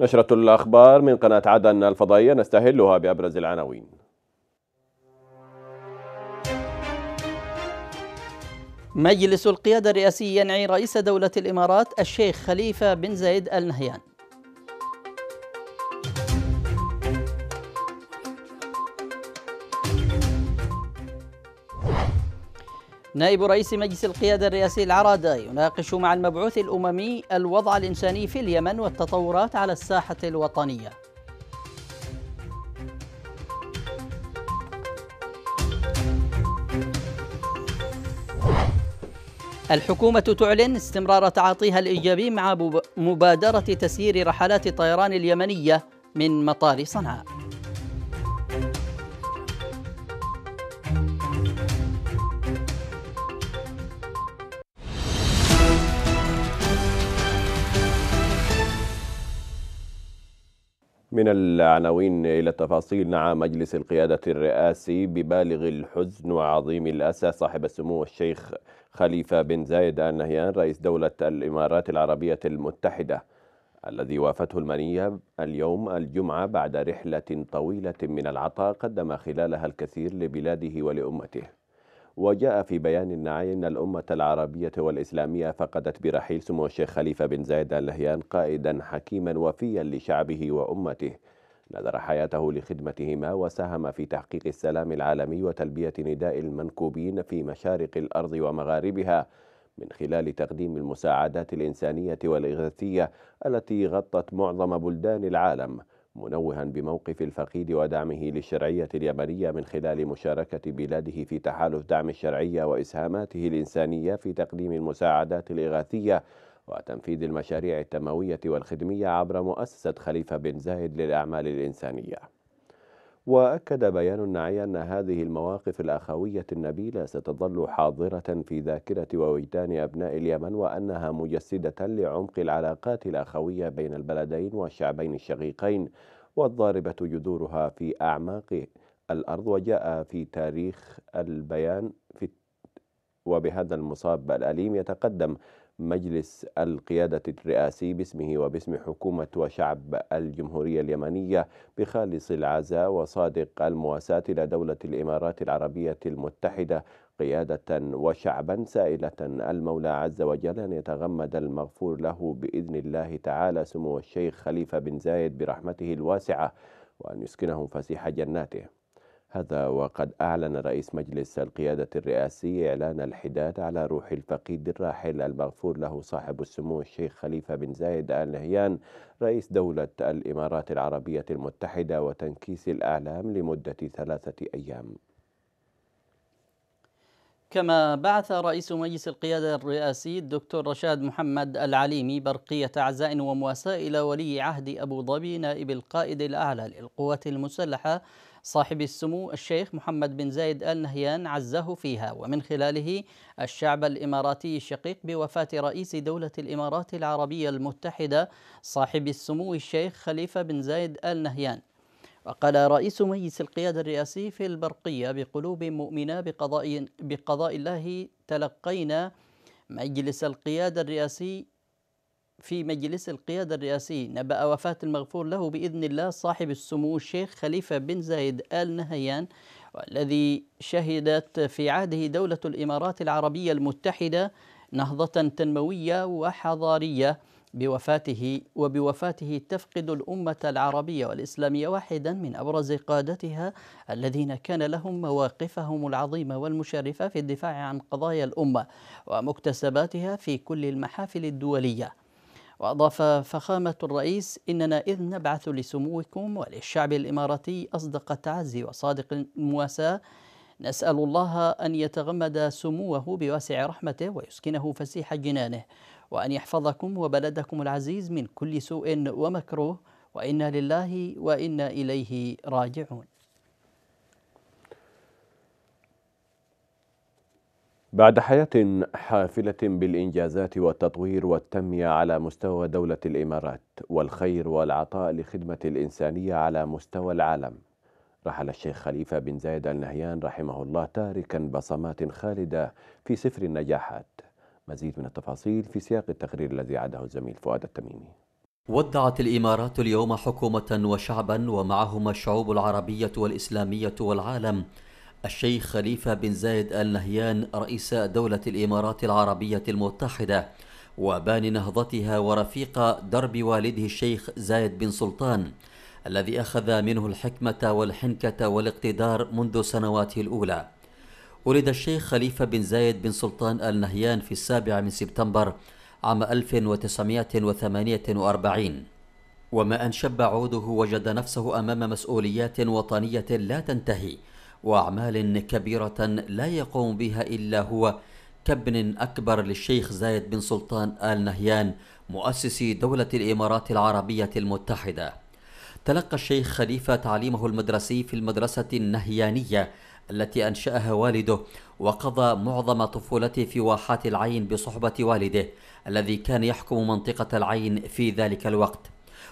نشرة الأخبار من قناة عدن الفضائية نستهلها بأبرز العناوين مجلس القيادة الرئاسي ينعي رئيس دولة الإمارات الشيخ خليفة بن زايد آل نهيان نائب رئيس مجلس القيادة الرئاسي العرادة يناقش مع المبعوث الأممي الوضع الإنساني في اليمن والتطورات على الساحة الوطنية الحكومة تعلن استمرار تعاطيها الإيجابي مع مبادرة تسيير رحلات الطيران اليمنية من مطار صنعاء من العناوين إلى التفاصيل نعى مجلس القيادة الرئاسي ببالغ الحزن وعظيم الأسى صاحب السمو الشيخ خليفة بن زايد آل نهيان رئيس دولة الإمارات العربية المتحدة الذي وافته المنية اليوم الجمعة بعد رحلة طويلة من العطاء قدم خلالها الكثير لبلاده ولأمته وجاء في بيان النعي أن الأمة العربية والإسلامية فقدت برحيل سمو الشيخ خليفة بن زايد آل نهيان قائدا حكيما وفيا لشعبه وأمته نذر حياته لخدمتهما وساهم في تحقيق السلام العالمي وتلبية نداء المنكوبين في مشارق الأرض ومغاربها من خلال تقديم المساعدات الإنسانية والإغاثية التي غطت معظم بلدان العالم منوها بموقف الفقيد ودعمه للشرعية اليمنية من خلال مشاركة بلاده في تحالف دعم الشرعية وإسهاماته الإنسانية في تقديم المساعدات الإغاثية وتنفيذ المشاريع التنموية والخدمية عبر مؤسسة خليفة بن زايد للأعمال الإنسانية واكد بيان النعي ان هذه المواقف الاخويه النبيله ستظل حاضره في ذاكره ووجدان ابناء اليمن وانها مجسده لعمق العلاقات الاخويه بين البلدين والشعبين الشقيقين والضاربه جذورها في اعماق الارض وجاء في تاريخ البيان في وبهذا المصاب الاليم يتقدم مجلس القيادة الرئاسي باسمه وباسم حكومة وشعب الجمهورية اليمنية بخالص العزاء وصادق المواساة إلى دولة الإمارات العربية المتحدة قيادة وشعبا سائلة المولى عز وجل أن يتغمد المغفور له بإذن الله تعالى سمو الشيخ خليفة بن زايد برحمته الواسعة وأن يسكنهم فسيح جناته هذا وقد أعلن رئيس مجلس القيادة الرئاسي إعلان الحداد على روح الفقيد الراحل المغفور له صاحب السمو الشيخ خليفة بن زايد آل نهيان رئيس دولة الإمارات العربية المتحدة وتنكيس الأعلام لمدة ثلاثة أيام كما بعث رئيس مجلس القيادة الرئاسي الدكتور رشاد محمد العليمي برقية عزاء ومواساة إلى ولي عهد أبو ظبي نائب القائد الأعلى للقوات المسلحة صاحب السمو الشيخ محمد بن زايد آل نهيان عزه فيها ومن خلاله الشعب الإماراتي الشقيق بوفاة رئيس دولة الإمارات العربية المتحدة صاحب السمو الشيخ خليفة بن زايد آل نهيان وقال رئيس مجلس القيادة الرئاسي في البرقية بقلوب مؤمنة بقضاء, بقضاء الله تلقينا مجلس القيادة الرئاسي في مجلس القيادة الرئاسي نبأ وفاة المغفور له بإذن الله صاحب السمو الشيخ خليفة بن زايد آل نهيان والذي شهدت في عهده دولة الإمارات العربية المتحدة نهضة تنموية وحضارية بوفاته وبوفاته تفقد الأمة العربية والإسلامية واحدا من أبرز قادتها الذين كان لهم مواقفهم العظيمة والمشرفة في الدفاع عن قضايا الأمة ومكتسباتها في كل المحافل الدولية وأضاف فخامة الرئيس إننا إذ نبعث لسموكم وللشعب الإماراتي أصدق التعزي وصادق المواساة نسأل الله أن يتغمد سموه بواسع رحمته ويسكنه فسيح جنانه وأن يحفظكم وبلدكم العزيز من كل سوء ومكروه وإنا لله وإنا إليه راجعون بعد حياة حافلة بالإنجازات والتطوير والتنمية على مستوى دولة الإمارات والخير والعطاء لخدمة الإنسانية على مستوى العالم رحل الشيخ خليفة بن زايد النهيان رحمه الله تاركا بصمات خالدة في سفر النجاحات مزيد من التفاصيل في سياق التقرير الذي عده الزميل فؤاد التميمي ودعت الإمارات اليوم حكومة وشعبا ومعهما الشعوب العربية والإسلامية والعالم الشيخ خليفة بن زايد آل نهيان رئيس دولة الإمارات العربية المتحدة وبان نهضتها ورفيق درب والده الشيخ زايد بن سلطان الذي أخذ منه الحكمة والحنكة والاقتدار منذ سنواته الأولى ولد الشيخ خليفة بن زايد بن سلطان آل نهيان في السابع من سبتمبر عام 1948 وما أن شب عوده وجد نفسه أمام مسؤوليات وطنية لا تنتهي وأعمال كبيرة لا يقوم بها إلا هو كابن أكبر للشيخ زايد بن سلطان آل نهيان مؤسس دولة الإمارات العربية المتحدة تلقى الشيخ خليفة تعليمه المدرسي في المدرسة النهيانية التي أنشأها والده وقضى معظم طفولته في واحات العين بصحبة والده الذي كان يحكم منطقة العين في ذلك الوقت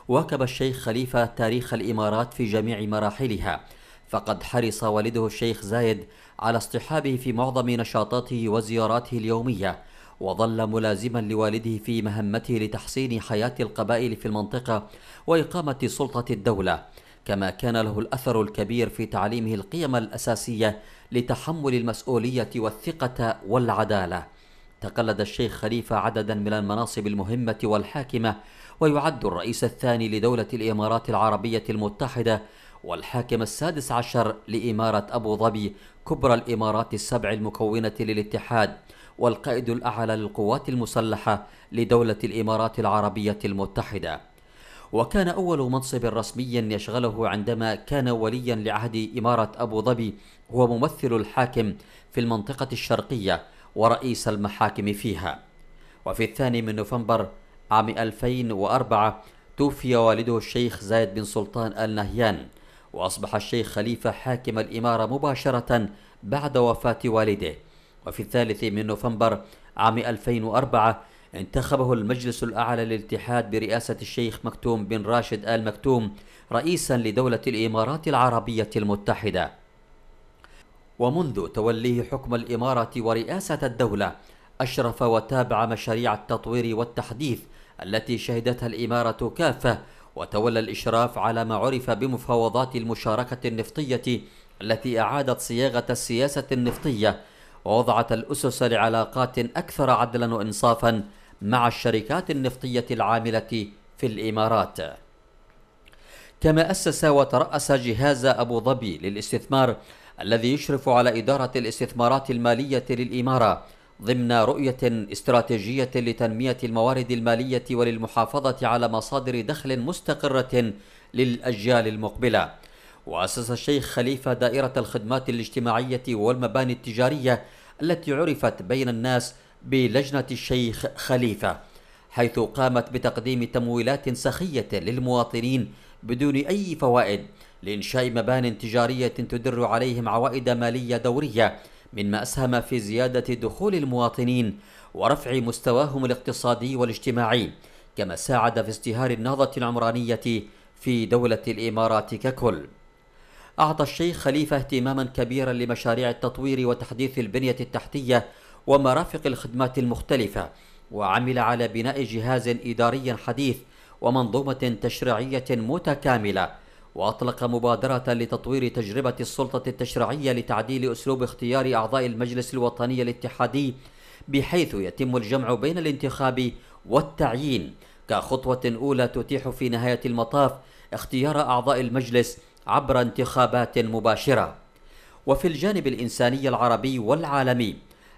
واكب الشيخ خليفة تاريخ الإمارات في جميع مراحلها فقد حرص والده الشيخ زايد على اصطحابه في معظم نشاطاته وزياراته اليومية وظل ملازما لوالده في مهمته لتحسين حياة القبائل في المنطقة وإقامة سلطة الدولة كما كان له الأثر الكبير في تعليمه القيم الأساسية لتحمل المسؤولية والثقة والعدالة تقلد الشيخ خليفة عددا من المناصب المهمة والحاكمة ويعد الرئيس الثاني لدولة الإمارات العربية المتحدة والحاكم السادس عشر لإمارة أبو ظبي كبرى الإمارات السبع المكونة للاتحاد والقائد الأعلى للقوات المسلحة لدولة الإمارات العربية المتحدة وكان أول منصب رسمي يشغله عندما كان وليا لعهد إمارة أبو ظبي هو ممثل الحاكم في المنطقة الشرقية ورئيس المحاكم فيها وفي الثاني من نوفمبر عام 2004 توفي والده الشيخ زايد بن سلطان آل نهيان وأصبح الشيخ خليفة حاكم الإمارة مباشرة بعد وفاة والده وفي الثالث من نوفمبر عام 2004 انتخبه المجلس الأعلى للاتحاد برئاسة الشيخ مكتوم بن راشد آل مكتوم رئيسا لدولة الإمارات العربية المتحدة ومنذ توليه حكم الإمارة ورئاسة الدولة أشرف وتابع مشاريع التطوير والتحديث التي شهدتها الإمارة كافة وتولى الإشراف على ما عرف بمفاوضات المشاركة النفطية التي أعادت صياغة السياسة النفطية ووضعت الأسس لعلاقات أكثر عدلا وإنصافا مع الشركات النفطية العاملة في الإمارات كما أسس وترأس جهاز أبو ظبي للاستثمار الذي يشرف على إدارة الاستثمارات المالية للإمارة ضمن رؤية استراتيجية لتنمية الموارد المالية وللمحافظة على مصادر دخل مستقرة للأجيال المقبلة وأسس الشيخ خليفة دائرة الخدمات الاجتماعية والمباني التجارية التي عرفت بين الناس بلجنة الشيخ خليفة حيث قامت بتقديم تمويلات سخية للمواطنين بدون أي فوائد لإنشاء مبان تجارية تدر عليهم عوائد مالية دورية مما أسهم في زيادة دخول المواطنين ورفع مستواهم الاقتصادي والاجتماعي كما ساعد في ازدهار النهضة العمرانية في دولة الإمارات ككل أعطى الشيخ خليفة اهتماما كبيرا لمشاريع التطوير وتحديث البنية التحتية ومرافق الخدمات المختلفة وعمل على بناء جهاز إداري حديث ومنظومة تشريعية متكاملة وأطلق مبادرة لتطوير تجربة السلطة التشريعية لتعديل أسلوب اختيار أعضاء المجلس الوطني الاتحادي بحيث يتم الجمع بين الانتخاب والتعيين كخطوة أولى تتيح في نهاية المطاف اختيار أعضاء المجلس عبر انتخابات مباشرة وفي الجانب الإنساني العربي والعالمي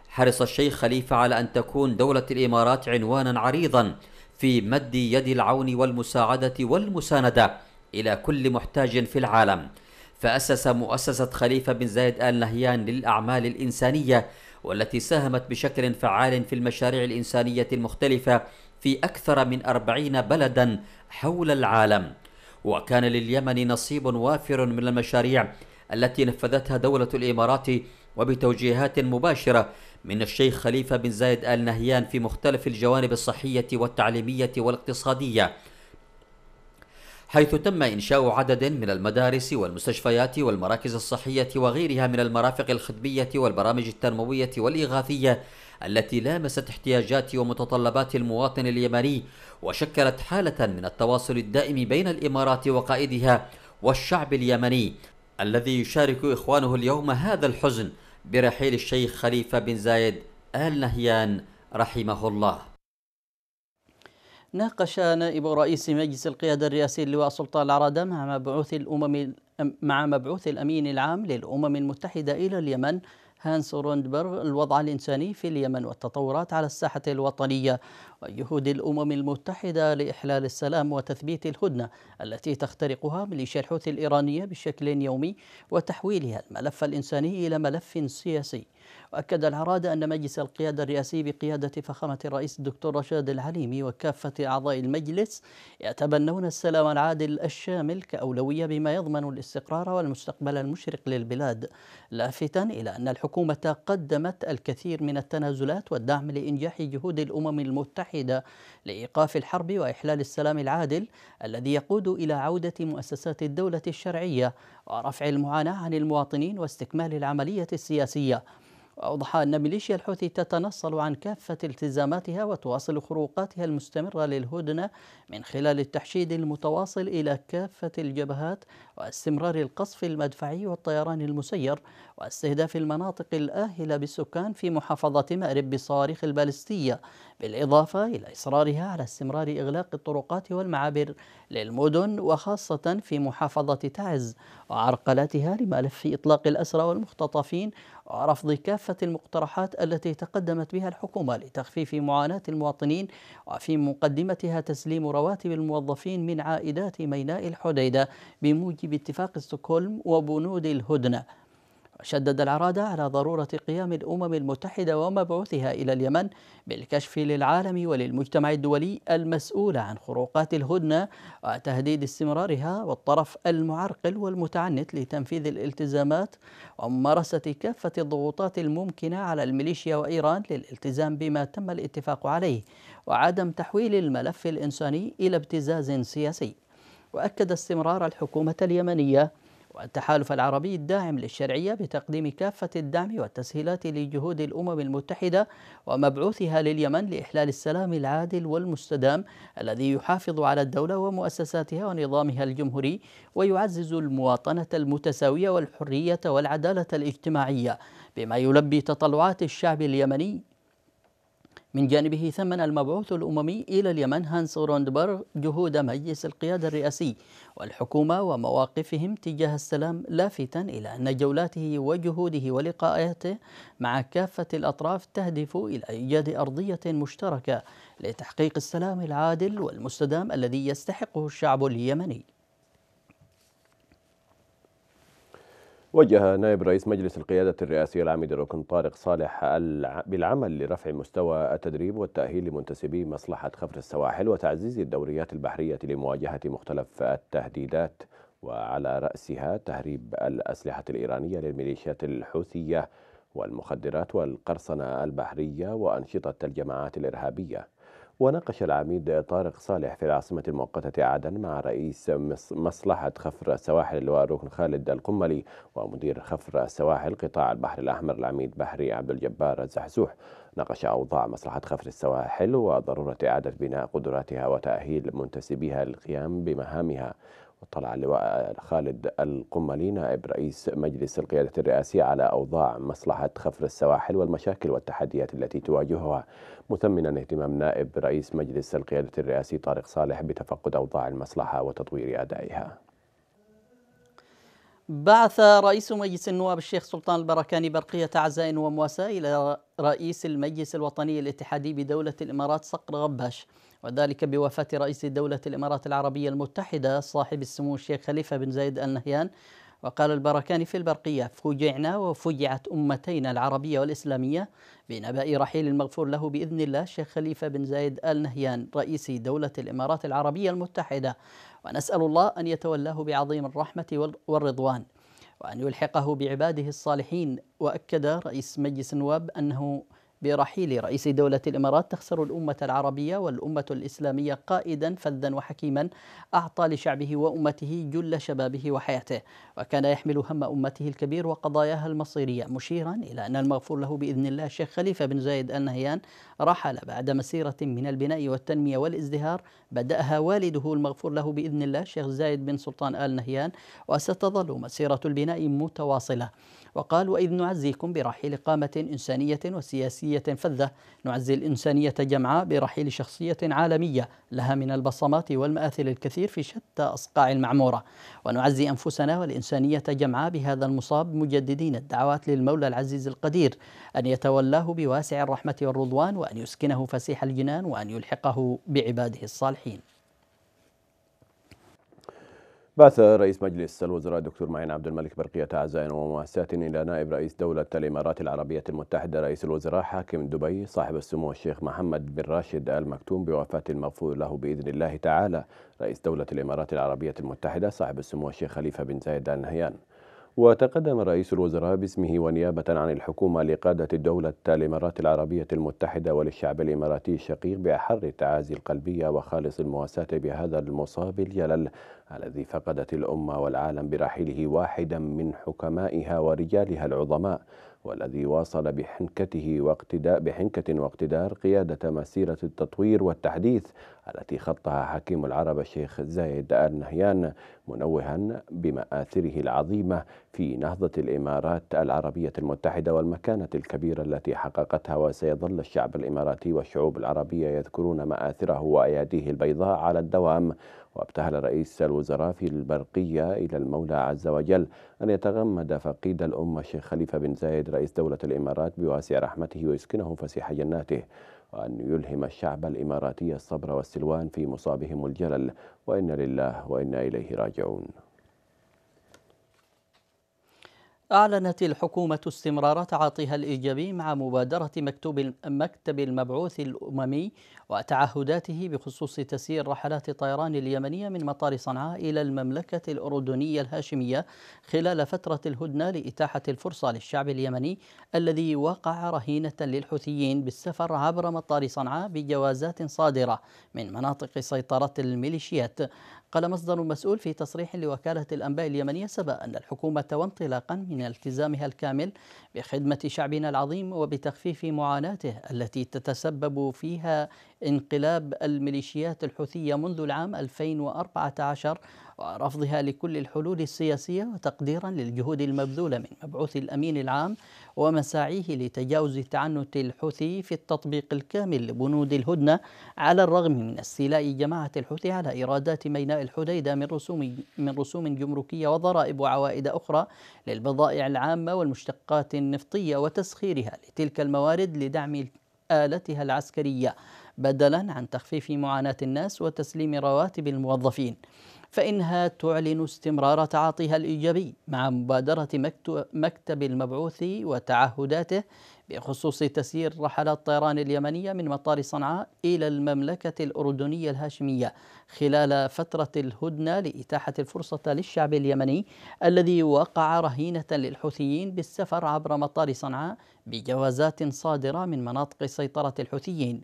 حرص الشيخ خليفة على أن تكون دولة الإمارات عنوانا عريضا في مد يد العون والمساعدة والمساندة إلى كل محتاج في العالم فأسس مؤسسة خليفة بن زايد آل نهيان للأعمال الإنسانية والتي ساهمت بشكل فعال في المشاريع الإنسانية المختلفة في أكثر من أربعين بلدا حول العالم وكان لليمن نصيب وافر من المشاريع التي نفذتها دولة الإمارات وبتوجيهات مباشرة من الشيخ خليفة بن زايد آل نهيان في مختلف الجوانب الصحية والتعليمية والاقتصادية حيث تم إنشاء عدد من المدارس والمستشفيات والمراكز الصحية وغيرها من المرافق الخدمية والبرامج التنموية والإغاثية التي لامست احتياجات ومتطلبات المواطن اليمني وشكلت حالة من التواصل الدائم بين الإمارات وقائدها والشعب اليمني الذي يشارك إخوانه اليوم هذا الحزن برحيل الشيخ خليفة بن زايد آل نهيان رحمه الله ناقش نائب رئيس مجلس القيادة الرئاسي اللواء سلطان العرادة مع مبعوث الأمم مع مبعوث الأمين العام للأمم المتحدة إلى اليمن هانس روندبرغ الوضع الإنساني في اليمن والتطورات على الساحة الوطنية وجهود الأمم المتحدة لإحلال السلام وتثبيت الهدنة التي تخترقها ميليشيا الحوثي الإيرانية بشكل يومي وتحويلها الملف الإنساني إلى ملف سياسي وأكد العرادة أن مجلس القيادة الرئاسي بقيادة فخامة الرئيس الدكتور رشاد العليمي وكافة أعضاء المجلس يتبنون السلام العادل الشامل كأولوية بما يضمن الاستقرار والمستقبل المشرق للبلاد لافتا إلى أن الحكومة قدمت الكثير من التنازلات والدعم لإنجاح جهود الأمم المتحدة المتحدة لإيقاف الحرب وإحلال السلام العادل الذي يقود إلى عودة مؤسسات الدولة الشرعية ورفع المعاناة عن المواطنين واستكمال العملية السياسية وأوضح أن ميليشيا الحوثي تتنصل عن كافة التزاماتها وتواصل خروقاتها المستمرة للهدنة من خلال التحشيد المتواصل إلى كافة الجبهات واستمرار القصف المدفعي والطيران المسير واستهداف المناطق الآهلة بالسكان في محافظة مأرب بالصواريخ البالستية بالإضافة إلى إصرارها على استمرار إغلاق الطرقات والمعابر للمدن وخاصة في محافظة تعز وعرقلاتها لملف إطلاق الأسرى والمختطفين ورفض كافة المقترحات التي تقدمت بها الحكومة لتخفيف معاناة المواطنين وفي مقدمتها تسليم رواتب الموظفين من عائدات ميناء الحديدة بموجب اتفاق ستوكهولم وبنود الهدنة وشدد العرادة على ضرورة قيام الأمم المتحدة ومبعوثها إلى اليمن بالكشف للعالم وللمجتمع الدولي المسؤول عن خروقات الهدنة وتهديد استمرارها والطرف المعرقل والمتعنت لتنفيذ الالتزامات وممارسة كافة الضغوطات الممكنة على الميليشيا وإيران للالتزام بما تم الاتفاق عليه وعدم تحويل الملف الإنساني إلى ابتزاز سياسي وأكد استمرار الحكومة اليمنية والتحالف العربي الداعم للشرعية بتقديم كافة الدعم والتسهيلات لجهود الأمم المتحدة ومبعوثها لليمن لإحلال السلام العادل والمستدام الذي يحافظ على الدولة ومؤسساتها ونظامها الجمهوري ويعزز المواطنة المتساوية والحرية والعدالة الاجتماعية بما يلبي تطلعات الشعب اليمني من جانبه ثمن المبعوث الأممي إلى اليمن هانس روندبرغ جهود مجلس القيادة الرئاسي والحكومة ومواقفهم تجاه السلام لافتا إلى أن جولاته وجهوده ولقاءاته مع كافة الأطراف تهدف إلى إيجاد أرضية مشتركة لتحقيق السلام العادل والمستدام الذي يستحقه الشعب اليمني وجه نائب رئيس مجلس القيادة الرئاسية العميد الركن طارق صالح بالعمل لرفع مستوى التدريب والتأهيل لمنتسبي مصلحة خفر السواحل وتعزيز الدوريات البحرية لمواجهة مختلف التهديدات وعلى رأسها تهريب الأسلحة الإيرانية للميليشيات الحوثية والمخدرات والقرصنة البحرية وأنشطة الجماعات الإرهابية وناقش العميد طارق صالح في العاصمة المؤقتة عدن مع رئيس مصلحة خفر السواحل اللواء ركن خالد القملي ومدير خفر السواحل قطاع البحر الأحمر العميد بحري عبد الجبار الزحزوح ناقش أوضاع مصلحة خفر السواحل وضرورة إعادة بناء قدراتها وتأهيل منتسبيها للقيام بمهامها وطلع اللواء خالد القملي نائب رئيس مجلس القيادة الرئاسي على أوضاع مصلحة خفر السواحل والمشاكل والتحديات التي تواجهها مثمنا اهتمام نائب رئيس مجلس القيادة الرئاسي طارق صالح بتفقد أوضاع المصلحة وتطوير أدائها بعث رئيس مجلس النواب الشيخ سلطان البركاني برقية عزاء ومواساة إلى رئيس المجلس الوطني الاتحادي بدولة الإمارات صقر غباش وذلك بوفاة رئيس دولة الإمارات العربية المتحدة صاحب السمو الشيخ خليفة بن زايد آل نهيان وقال البركاني في البرقية فوجعنا وفجعت أمتينا العربية والإسلامية بنبأ رحيل المغفور له بإذن الله الشيخ خليفة بن زايد آل نهيان رئيس دولة الإمارات العربية المتحدة ونسأل الله أن يتولاه بعظيم الرحمة والرضوان وأن يلحقه بعباده الصالحين وأكد رئيس مجلس النواب أنه برحيل رئيس دولة الإمارات تخسر الأمة العربية والأمة الإسلامية قائدا فذا وحكيما أعطى لشعبه وأمته جل شبابه وحياته وكان يحمل هم أمته الكبير وقضاياها المصيرية مشيرا إلى أن المغفور له بإذن الله الشيخ خليفة بن زايد آل نهيان رحل بعد مسيرة من البناء والتنمية والازدهار بدأها والده المغفور له بإذن الله الشيخ زايد بن سلطان آل نهيان وستظل مسيرة البناء متواصلة وقال وإذ نعزيكم برحيل قامة إنسانية وسياسية فذة نعزي الإنسانية جمعاء برحيل شخصية عالمية لها من البصمات والمآثل الكثير في شتى أصقاع المعمورة ونعزي أنفسنا والإنسانية جمعاء بهذا المصاب مجددين الدعوات للمولى العزيز القدير أن يتولاه بواسع الرحمة والرضوان وأن يسكنه فسيح الجنان وأن يلحقه بعباده الصالحين بعث رئيس مجلس الوزراء الدكتور معين عبد الملك برقية عزاء ومواسات إلى نائب رئيس دولة الإمارات العربية المتحدة رئيس الوزراء حاكم دبي صاحب السمو الشيخ محمد بن راشد آل مكتوم بوفاة المغفور له بإذن الله تعالى رئيس دولة الإمارات العربية المتحدة صاحب السمو الشيخ خليفة بن زايد آل نهيان وتقدم رئيس الوزراء باسمه ونيابة عن الحكومة لقادة الدولة الإمارات العربية المتحدة وللشعب الإماراتي الشقيق بأحر التعازي القلبية وخالص المواساة بهذا المصاب الجلل الذي فقدت الأمة والعالم برحيله واحدا من حكمائها ورجالها العظماء والذي واصل بحنكته واقتداء بحنكة واقتدار قيادة مسيرة التطوير والتحديث التي خطها حكيم العرب الشيخ زايد آل نهيان منوها بمآثره العظيمة في نهضة الإمارات العربية المتحدة والمكانة الكبيرة التي حققتها وسيظل الشعب الإماراتي والشعوب العربية يذكرون مآثره وأياديه البيضاء على الدوام وابتهل رئيس الوزراء في البرقية إلى المولى عز وجل أن يتغمد فقيد الأمة الشيخ خليفة بن زايد رئيس دولة الإمارات بواسع رحمته ويسكنه فسيح جناته وأن يلهم الشعب الإماراتي الصبر والسلوان في مصابهم الجلل وإن لله وإنا إليه راجعون أعلنت الحكومة استمرار تعاطيها الإيجابي مع مبادرة مكتوب مكتب المبعوث الأممي وتعهداته بخصوص تسيير رحلات الطيران اليمنية من مطار صنعاء إلى المملكة الأردنية الهاشمية خلال فترة الهدنة لإتاحة الفرصة للشعب اليمني الذي وقع رهينة للحوثيين بالسفر عبر مطار صنعاء بجوازات صادرة من مناطق سيطرة الميليشيات قال مصدر مسؤول في تصريح لوكالة الأنباء اليمنية سبا أن الحكومة وانطلاقا من التزامها الكامل بخدمة شعبنا العظيم وبتخفيف معاناته التي تتسبب فيها انقلاب الميليشيات الحوثية منذ العام 2014 ورفضها لكل الحلول السياسية وتقديرا للجهود المبذولة من مبعوث الأمين العام ومساعيه لتجاوز التعنت الحوثي في التطبيق الكامل لبنود الهدنة على الرغم من استيلاء جماعة الحوثي على إيرادات ميناء الحديدة من رسوم من رسوم جمركية وضرائب وعوائد أخرى للبضائع العامة والمشتقات النفطية وتسخيرها لتلك الموارد لدعم آلتها العسكرية بدلا عن تخفيف معاناة الناس وتسليم رواتب الموظفين فإنها تعلن استمرار تعاطيها الإيجابي مع مبادرة مكتب المبعوث وتعهداته بخصوص تسيير رحلات طيران اليمنية من مطار صنعاء إلى المملكة الأردنية الهاشمية خلال فترة الهدنة لإتاحة الفرصة للشعب اليمني الذي وقع رهينة للحوثيين بالسفر عبر مطار صنعاء بجوازات صادرة من مناطق سيطرة الحوثيين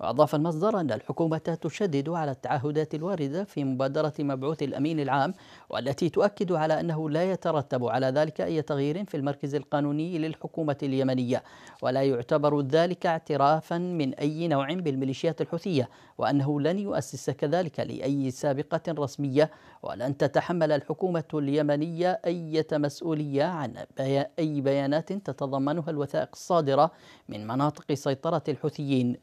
وأضاف المصدر أن الحكومة تشدد على التعهدات الواردة في مبادرة مبعوث الأمين العام والتي تؤكد على أنه لا يترتب على ذلك أي تغيير في المركز القانوني للحكومة اليمنية ولا يعتبر ذلك اعترافا من أي نوع بالميليشيات الحوثية وأنه لن يؤسس كذلك لأي سابقة رسمية ولن تتحمل الحكومة اليمنية أي مسؤولية عن أي بيانات تتضمنها الوثائق الصادرة من مناطق سيطرة الحوثيين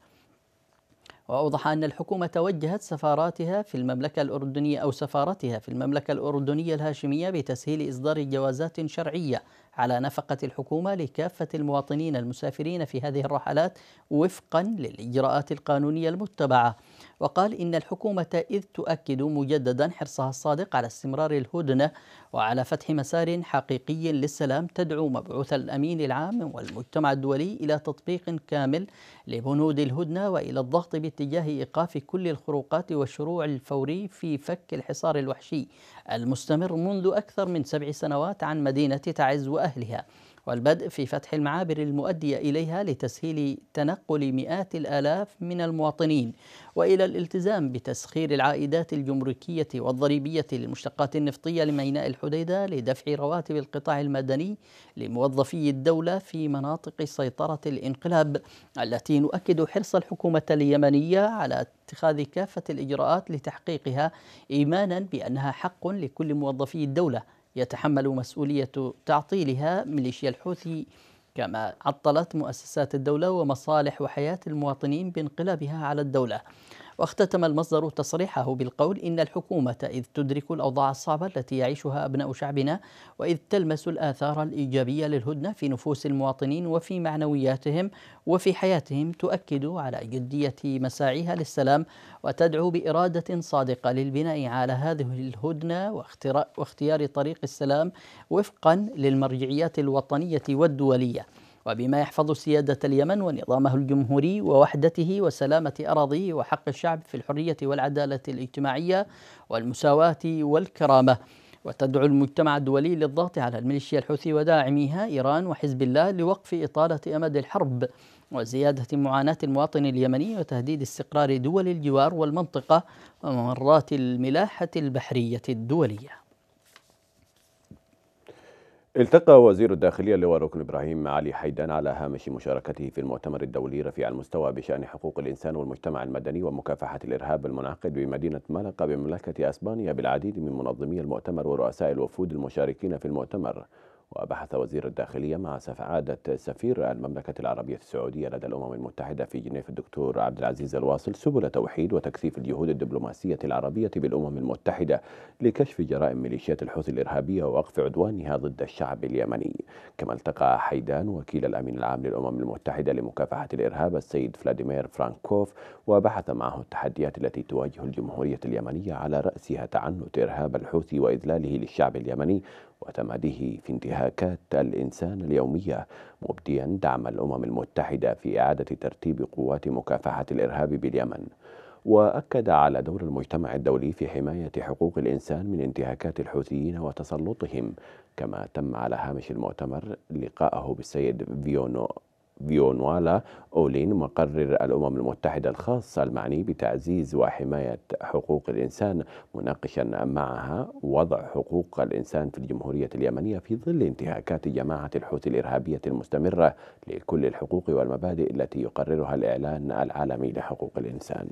وأوضح أن الحكومة توجهت سفاراتها في المملكة الأردنية أو سفارتها في المملكة الأردنية الهاشمية بتسهيل إصدار جوازات شرعية على نفقة الحكومة لكافة المواطنين المسافرين في هذه الرحلات وفقا للإجراءات القانونية المتبعة وقال إن الحكومة إذ تؤكد مجددا حرصها الصادق على استمرار الهدنة وعلى فتح مسار حقيقي للسلام تدعو مبعوث الأمين العام والمجتمع الدولي إلى تطبيق كامل لبنود الهدنة وإلى الضغط باتجاه إيقاف كل الخروقات والشروع الفوري في فك الحصار الوحشي المستمر منذ أكثر من سبع سنوات عن مدينة تعز وأهلها والبدء في فتح المعابر المؤدية إليها لتسهيل تنقل مئات الآلاف من المواطنين وإلى الالتزام بتسخير العائدات الجمركية والضريبية للمشتقات النفطية لميناء الحديدة لدفع رواتب القطاع المدني لموظفي الدولة في مناطق سيطرة الانقلاب التي نؤكد حرص الحكومة اليمنية على اتخاذ كافة الإجراءات لتحقيقها إيمانا بأنها حق لكل موظفي الدولة يتحمل مسؤولية تعطيلها ميليشيا الحوثي كما عطلت مؤسسات الدولة ومصالح وحياة المواطنين بانقلابها على الدولة واختتم المصدر تصريحه بالقول إن الحكومة إذ تدرك الأوضاع الصعبة التي يعيشها أبناء شعبنا وإذ تلمس الآثار الإيجابية للهدنة في نفوس المواطنين وفي معنوياتهم وفي حياتهم تؤكد على جدية مساعيها للسلام وتدعو بإرادة صادقة للبناء على هذه الهدنة واختيار طريق السلام وفقا للمرجعيات الوطنية والدولية وبما يحفظ سيادة اليمن ونظامه الجمهوري ووحدته وسلامة أراضيه وحق الشعب في الحرية والعدالة الاجتماعية والمساواة والكرامة وتدعو المجتمع الدولي للضغط على الميليشيا الحوثي وداعميها إيران وحزب الله لوقف إطالة أمد الحرب وزيادة معاناة المواطن اليمني وتهديد استقرار دول الجوار والمنطقة وممرات الملاحة البحرية الدولية التقى وزير الداخلية اللواء ركن إبراهيم علي حيدان على هامش مشاركته في المؤتمر الدولي رفيع المستوى بشأن حقوق الإنسان والمجتمع المدني ومكافحة الإرهاب المنعقد بمدينة مالقة بمملكة أسبانيا بالعديد من منظمي المؤتمر ورؤساء الوفود المشاركين في المؤتمر وبحث وزير الداخلية مع سعادة سفير المملكة العربية السعودية لدى الأمم المتحدة في جنيف الدكتور عبد العزيز الواصل سبل توحيد وتكثيف الجهود الدبلوماسية العربية بالأمم المتحدة لكشف جرائم ميليشيات الحوثي الإرهابية ووقف عدوانها ضد الشعب اليمني كما التقى حيدان وكيل الأمين العام للأمم المتحدة لمكافحة الإرهاب السيد فلاديمير فرانكوف وبحث معه التحديات التي تواجه الجمهورية اليمنية على رأسها تعنت إرهاب الحوثي وإذلاله للشعب اليمني وتماديه في انتهاكات الإنسان اليومية مبديا دعم الأمم المتحدة في إعادة ترتيب قوات مكافحة الإرهاب باليمن وأكد على دور المجتمع الدولي في حماية حقوق الإنسان من انتهاكات الحوثيين وتسلطهم كما تم على هامش المؤتمر لقاءه بالسيد فيونو فيونوالا أولين مقرر الأمم المتحدة الخاصة المعني بتعزيز وحماية حقوق الإنسان مناقشا معها وضع حقوق الإنسان في الجمهورية اليمنية في ظل انتهاكات جماعة الحوثي الإرهابية المستمرة لكل الحقوق والمبادئ التي يقررها الإعلان العالمي لحقوق الإنسان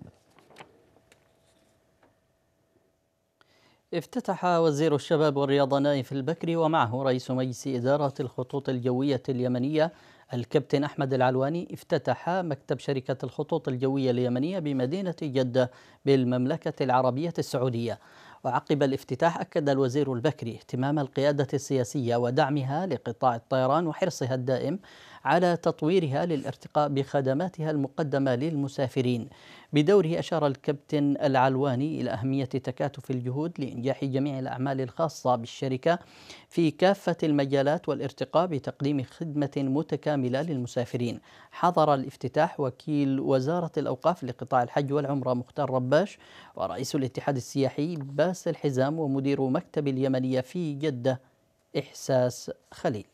افتتح وزير الشباب والرياضة نايف البكري ومعه رئيس مجلس إدارة الخطوط الجوية اليمنية الكابتن أحمد العلواني افتتح مكتب شركة الخطوط الجوية اليمنية بمدينة جدة بالمملكة العربية السعودية وعقب الافتتاح أكد الوزير البكري اهتمام القيادة السياسية ودعمها لقطاع الطيران وحرصها الدائم على تطويرها للارتقاء بخدماتها المقدمة للمسافرين بدوره أشار الكابتن العلواني إلى أهمية تكاتف الجهود لإنجاح جميع الأعمال الخاصة بالشركة في كافة المجالات والارتقاء بتقديم خدمة متكاملة للمسافرين حضر الافتتاح وكيل وزارة الأوقاف لقطاع الحج والعمرة مختار رباش ورئيس الاتحاد السياحي باسل حزام ومدير مكتب اليمنية في جدة إحساس خليل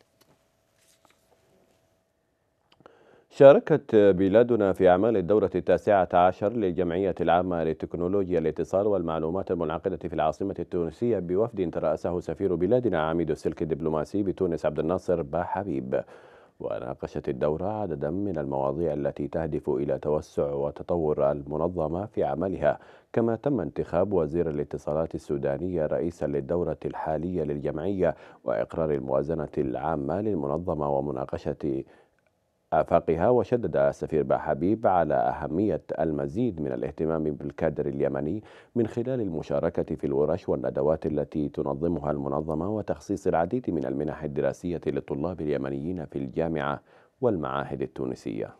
شاركت بلادنا في أعمال الدورة التاسعة عشر للجمعية العامة لتكنولوجيا الاتصال والمعلومات المنعقدة في العاصمة التونسية بوفد ترأسه سفير بلادنا عميد السلك الدبلوماسي بتونس عبد الناصر حبيب وناقشت الدورة عددا من المواضيع التي تهدف إلى توسع وتطور المنظمة في عملها كما تم انتخاب وزير الاتصالات السودانية رئيسا للدورة الحالية للجمعية وإقرار الموازنة العامة للمنظمة ومناقشة آفاقها وشدد السفير بحبيب على أهمية المزيد من الاهتمام بالكادر اليمني من خلال المشاركة في الورش والندوات التي تنظمها المنظمة وتخصيص العديد من المنح الدراسية للطلاب اليمنيين في الجامعة والمعاهد التونسية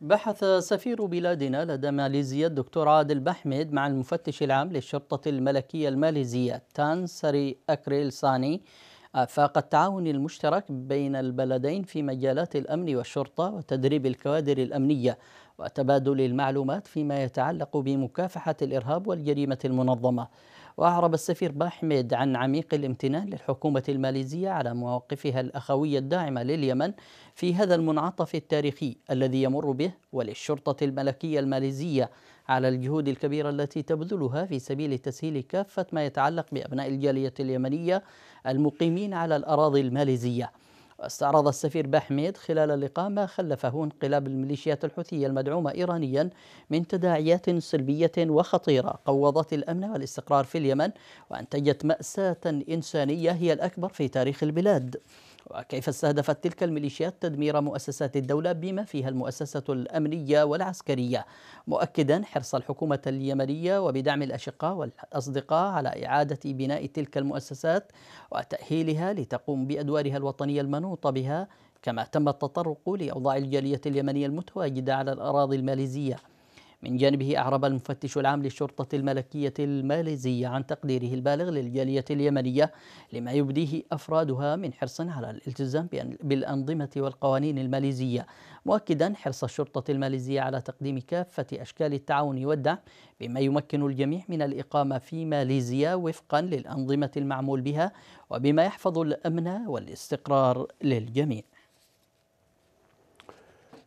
بحث سفير بلادنا لدى ماليزيا الدكتور عادل بحمد مع المفتش العام للشرطة الملكية الماليزية تان سري أكريل ساني آفاق التعاون المشترك بين البلدين في مجالات الأمن والشرطة وتدريب الكوادر الأمنية وتبادل المعلومات فيما يتعلق بمكافحة الإرهاب والجريمة المنظمة وأعرب السفير باحمد عن عميق الامتنان للحكومة الماليزية على مواقفها الأخوية الداعمة لليمن في هذا المنعطف التاريخي الذي يمر به وللشرطة الملكية الماليزية على الجهود الكبيرة التي تبذلها في سبيل تسهيل كافة ما يتعلق بأبناء الجالية اليمنية المقيمين على الأراضي الماليزية استعرض السفير باحميد خلال اللقاء ما خلفه انقلاب الميليشيات الحوثية المدعومة إيرانيا من تداعيات سلبية وخطيرة قوضت الأمن والاستقرار في اليمن وأنتجت مأساة إنسانية هي الأكبر في تاريخ البلاد وكيف استهدفت تلك الميليشيات تدمير مؤسسات الدولة بما فيها المؤسسة الأمنية والعسكرية مؤكدا حرص الحكومة اليمنية وبدعم الأشقاء والأصدقاء على إعادة بناء تلك المؤسسات وتأهيلها لتقوم بأدوارها الوطنية المنوطة بها كما تم التطرق لأوضاع الجالية اليمنية المتواجدة على الأراضي الماليزية من جانبه أعرب المفتش العام للشرطة الملكية الماليزية عن تقديره البالغ للجالية اليمنية لما يبديه أفرادها من حرص على الالتزام بالأنظمة والقوانين الماليزية مؤكدا حرص الشرطة الماليزية على تقديم كافة أشكال التعاون والدعم بما يمكن الجميع من الإقامة في ماليزيا وفقا للأنظمة المعمول بها وبما يحفظ الأمن والاستقرار للجميع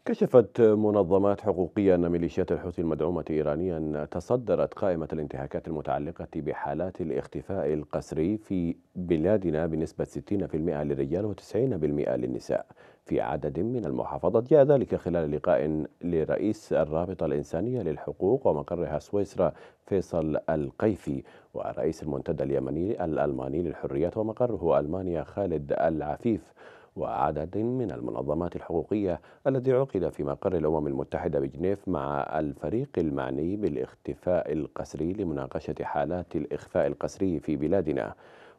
كشفت منظمات حقوقية أن ميليشيات الحوثي المدعومة إيرانيا تصدرت قائمة الانتهاكات المتعلقة بحالات الاختفاء القسري في بلادنا بنسبة 60% للرجال و90% للنساء في عدد من المحافظات جاء ذلك خلال لقاء لرئيس الرابطة الإنسانية للحقوق ومقرها سويسرا فيصل القيفي ورئيس المنتدى اليمني الألماني للحريات ومقره ألمانيا خالد العفيف وعدد من المنظمات الحقوقية الذي عقد في مقر الأمم المتحدة بجنيف مع الفريق المعني بالاختفاء القسري لمناقشة حالات الإخفاء القسري في بلادنا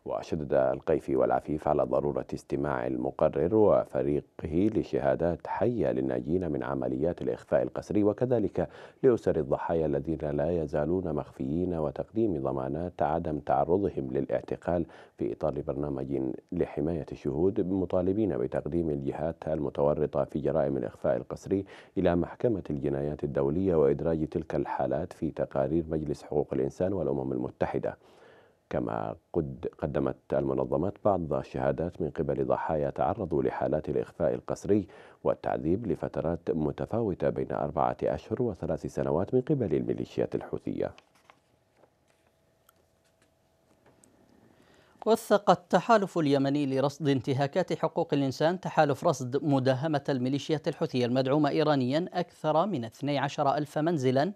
وشدد القيفي والعفيف على ضرورة استماع المقرر وفريقه لشهادات حية للناجين من عمليات الإخفاء القسري وكذلك لأسر الضحايا الذين لا يزالون مخفيين وتقديم ضمانات عدم تعرضهم للاعتقال في إطار برنامج لحماية الشهود مطالبين بتقديم الجهات المتورطة في جرائم الإخفاء القسري إلى محكمة الجنايات الدولية وإدراج تلك الحالات في تقارير مجلس حقوق الإنسان والأمم المتحدة كما قد قدمت المنظمات بعض الشهادات من قبل ضحايا تعرضوا لحالات الإخفاء القسري والتعذيب لفترات متفاوتة بين أربعة أشهر وثلاث سنوات من قبل الميليشيات الحوثية وثق التحالف اليمني لرصد انتهاكات حقوق الإنسان تحالف رصد مداهمة الميليشيات الحوثية المدعومة إيرانيا أكثر من 12 ألف منزلا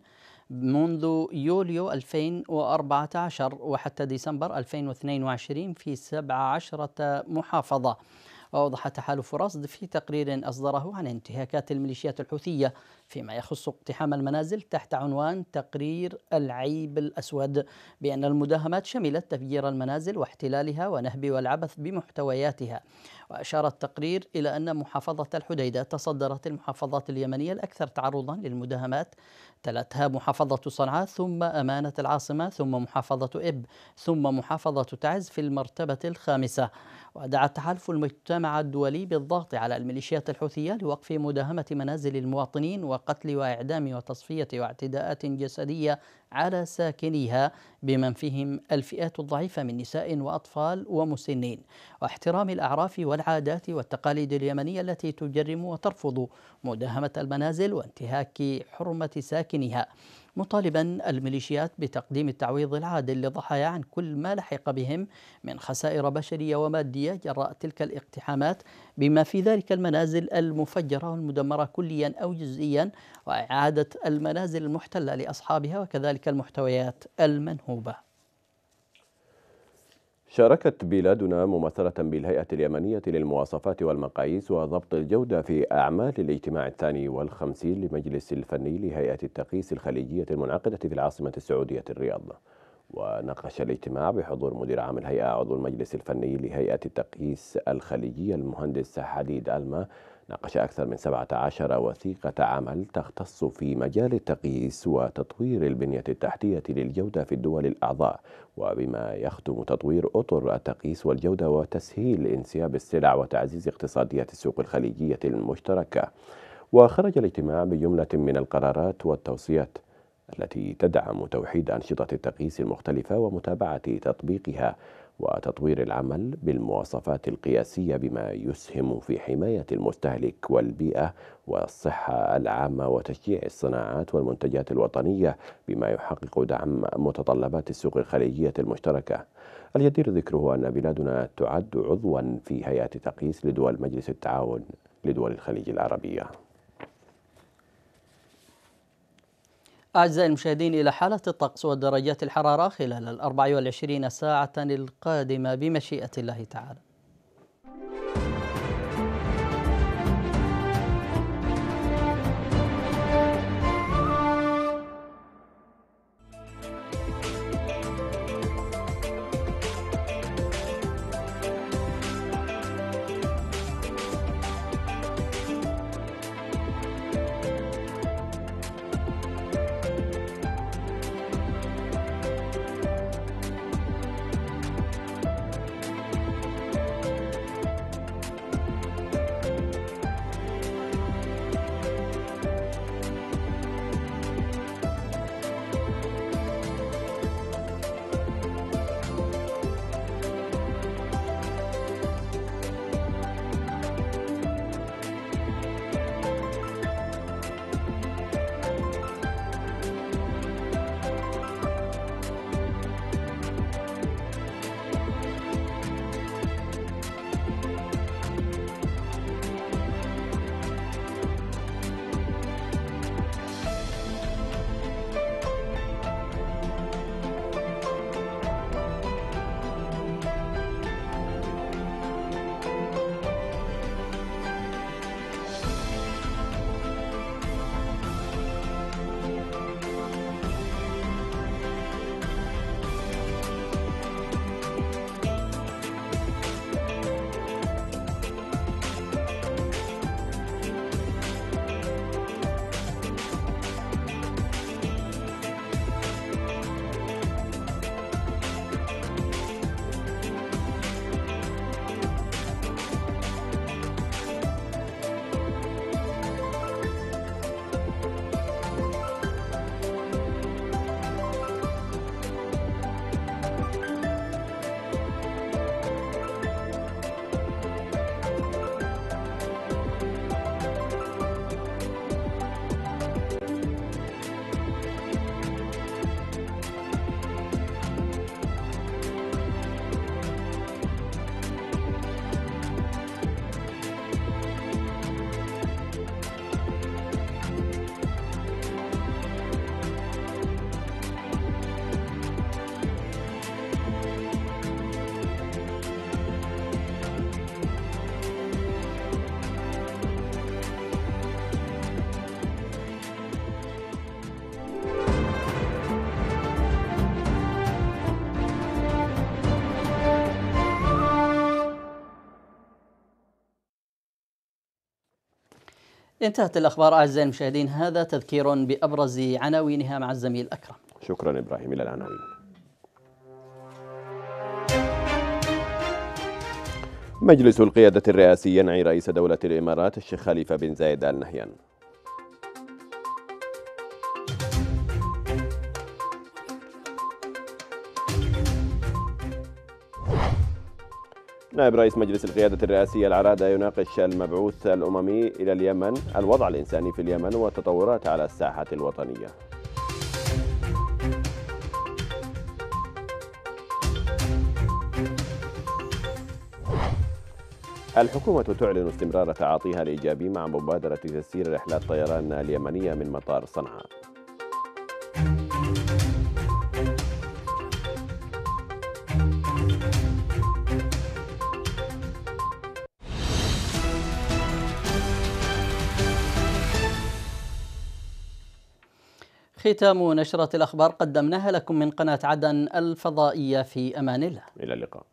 منذ يوليو 2014 وحتى ديسمبر 2022 في 17 محافظة وأوضح تحالف رصد في تقرير أصدره عن انتهاكات الميليشيات الحوثية فيما يخص اقتحام المنازل تحت عنوان تقرير العيب الأسود بأن المداهمات شملت تفجير المنازل واحتلالها ونهب والعبث بمحتوياتها وأشار التقرير إلى أن محافظة الحديدة تصدرت المحافظات اليمنية الأكثر تعرضا للمداهمات تلتها محافظة صنعاء ثم أمانة العاصمة ثم محافظة إب ثم محافظة تعز في المرتبة الخامسة ودعا تحالف المجتمع الدولي بالضغط على الميليشيات الحوثية لوقف مداهمة منازل المواطنين وقتل وإعدام وتصفية واعتداءات جسدية على ساكنيها بمن فيهم الفئات الضعيفة من نساء وأطفال ومسنين واحترام الأعراف والعادات والتقاليد اليمنية التي تجرم وترفض مداهمة المنازل وانتهاك حرمة ساكنها مطالبا الميليشيات بتقديم التعويض العادل للضحايا عن كل ما لحق بهم من خسائر بشريه وماديه جراء تلك الاقتحامات بما في ذلك المنازل المفجره والمدمره كليا او جزئيا واعاده المنازل المحتله لاصحابها وكذلك المحتويات المنهوبه شاركت بلادنا ممثلة بالهيئة اليمنية للمواصفات والمقاييس وضبط الجودة في أعمال الاجتماع الثاني والخمسين لمجلس الفني لهيئة التقييس الخليجية المنعقدة في العاصمة السعودية الرياض وناقش الاجتماع بحضور مدير عام الهيئة عضو المجلس الفني لهيئة التقييس الخليجية المهندس حديد ألما ناقش أكثر من 17 وثيقة عمل تختص في مجال التقييس وتطوير البنية التحتية للجودة في الدول الأعضاء وبما يخدم تطوير أطر التقييس والجودة وتسهيل انسياب السلع وتعزيز اقتصادية السوق الخليجية المشتركة وخرج الاجتماع بجملة من القرارات والتوصيات التي تدعم توحيد أنشطة التقييس المختلفة ومتابعة تطبيقها وتطوير العمل بالمواصفات القياسية بما يسهم في حماية المستهلك والبيئة والصحة العامة وتشجيع الصناعات والمنتجات الوطنية بما يحقق دعم متطلبات السوق الخليجية المشتركة الجدير ذكره أن بلادنا تعد عضوا في هيئة تقييس لدول مجلس التعاون لدول الخليج العربية أعزائي المشاهدين إلى حالة الطقس ودرجات الحرارة خلال الأربع والعشرين ساعة القادمة بمشيئة الله تعالى انتهت الأخبار أعزائي المشاهدين هذا تذكير بأبرز عناوينها مع الزميل أكرم شكرا إبراهيم إلى العناوين مجلس القيادة الرئاسي ينعي رئيس دولة الإمارات الشيخ خليفة بن زايد آل نهيان نائب رئيس مجلس القيادة الرئاسية العرادة يناقش المبعوث الأممي إلى اليمن الوضع الإنساني في اليمن والتطورات على الساحة الوطنية الحكومة تعلن استمرار تعاطيها الإيجابي مع مبادرة تسيير رحلات طيران اليمنية من مطار صنعاء ختام نشرة الأخبار قدمناها لكم من قناة عدن الفضائية في أمان الله إلى اللقاء